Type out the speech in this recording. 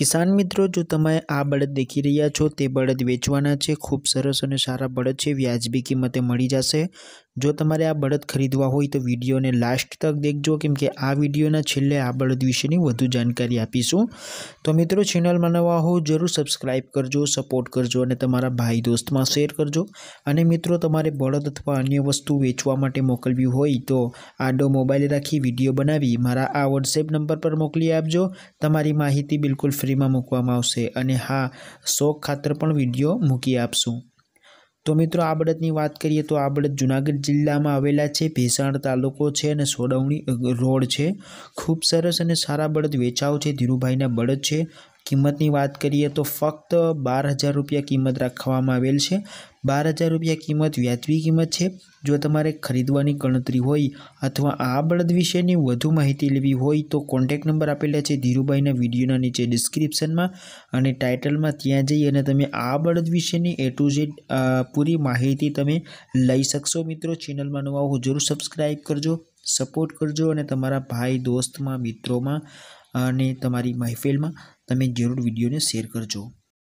કિસાન મિત્રો જો તમે આ બળદ દેખી રહ્યા છો તે બળદ વેચવાના છે ખૂબ સરસ અને સારા બળદ છે વ્યાજબી કિંમતે મળી જશે જો તમારે આ બળદ ખરીદવા હોય તો વિડીયોને લાસ્ટ તક દેખજો કેમકે આ વિડીયોના છેલ્લે આ બળદ વિશેની વધુ જાણકારી આપીશું તો મિત્રો ચેનલમાં નવા હો જરૂર સબસ્ક્રાઈબ કરજો સપોર્ટ કરજો અને તમારા ભાઈ દોસ્તમાં શેર કરજો અને મિત્રો તમારે બળદ અથવા અન્ય વસ્તુ વેચવા માટે મોકલવી હોય તો આડો મોબાઈલ રાખી વિડીયો બનાવી મારા આ વોટ્સએપ નંબર પર મોકલી આપજો તમારી માહિતી બિલકુલ ફ્રીમાં મૂકવામાં આવશે અને હા શોખ ખાતર પણ વિડીયો મૂકી આપશું તો મિત્રો આ બળદની વાત કરીએ તો આ બળદ જૂનાગઢ જિલ્લામાં આવેલા છે ભેસાણ તાલુકો છે અને સોડવણી રોડ છે ખૂબ સરસ અને સારા બળદ વેચાવ છે ધીરુભાઈના બળદ છે કિંમતની વાત કરીએ તો ફક્ત બાર હજાર રૂપિયા કિંમત રાખવામાં આવેલ છે બાર હજાર રૂપિયા કિંમત વ્યાજબી કિંમત છે જો તમારે ખરીદવાની ગણતરી હોય અથવા આ બળદ વિશેની વધુ માહિતી લેવી હોય તો કોન્ટેક નંબર આપેલા છે ધીરુભાઈના વિડીયોના નીચે ડિસ્ક્રિપ્શનમાં અને ટાઇટલમાં ત્યાં જઈ અને તમે આ બળદ વિશેની એ ટુ ઝેડ પૂરી માહિતી તમે લઈ શકશો મિત્રો ચેનલમાં નવા હો જરૂર સબસ્ક્રાઈબ કરજો સપોર્ટ કરજો અને તમારા ભાઈ દોસ્તમાં મિત્રોમાં અને તમારી મહેફિલમાં તમે જરૂર વિડીયોને શેર કરજો